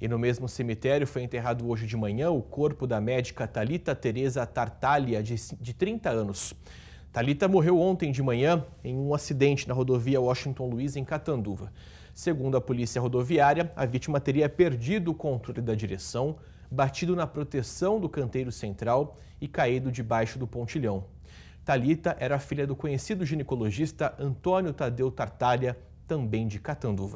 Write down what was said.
E no mesmo cemitério foi enterrado hoje de manhã o corpo da médica Talita Teresa Tartaglia, de, 30 anos. Talita morreu ontem de manhã em um acidente na rodovia Washington Luiz, em Catanduva. Segundo a polícia rodoviária, a vítima teria perdido o controle da direção, batido na proteção do canteiro central e caído debaixo do pontilhão. Talita era filha do conhecido ginecologista Antônio Tadeu Tartaglia, também de Catanduva.